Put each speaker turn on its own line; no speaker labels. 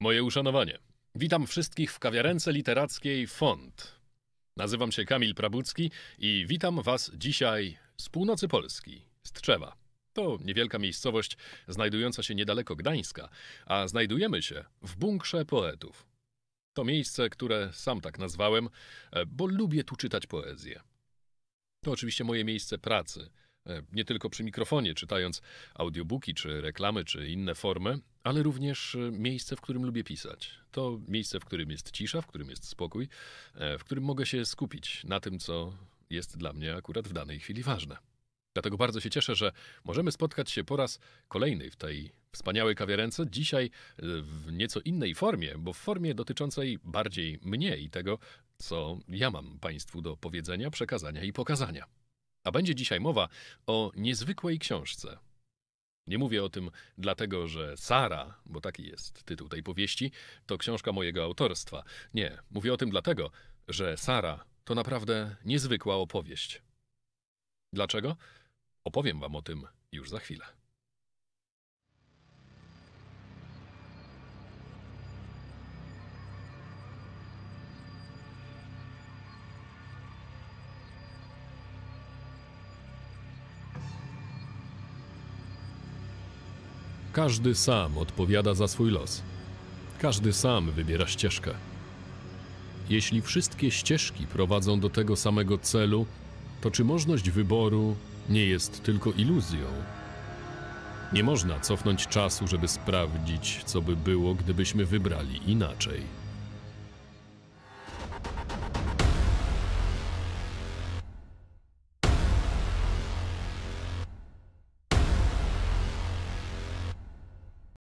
Moje uszanowanie. Witam wszystkich w kawiarence literackiej Font. Nazywam się Kamil Prabucki i witam Was dzisiaj z północy Polski, z Trzewa. To niewielka miejscowość znajdująca się niedaleko Gdańska, a znajdujemy się w bunkrze poetów. To miejsce, które sam tak nazwałem, e, bo lubię tu czytać poezję. To oczywiście moje miejsce pracy – E, nie tylko przy mikrofonie, czytając audiobooki, czy reklamy, czy inne formy, ale również e, miejsce, w którym lubię pisać. To miejsce, w którym jest cisza, w którym jest spokój, e, w którym mogę się skupić na tym, co jest dla mnie akurat w danej chwili ważne. Dlatego bardzo się cieszę, że możemy spotkać się po raz kolejny w tej wspaniałej kawiarence, dzisiaj w nieco innej formie, bo w formie dotyczącej bardziej mnie i tego, co ja mam Państwu do powiedzenia, przekazania i pokazania. A będzie dzisiaj mowa o niezwykłej książce. Nie mówię o tym dlatego, że Sara, bo taki jest tytuł tej powieści, to książka mojego autorstwa. Nie, mówię o tym dlatego, że Sara to naprawdę niezwykła opowieść. Dlaczego? Opowiem wam o tym już za chwilę. Każdy sam odpowiada za swój los. Każdy sam wybiera ścieżkę. Jeśli wszystkie ścieżki prowadzą do tego samego celu, to czy możliwość wyboru nie jest tylko iluzją? Nie można cofnąć czasu, żeby sprawdzić, co by było, gdybyśmy wybrali inaczej.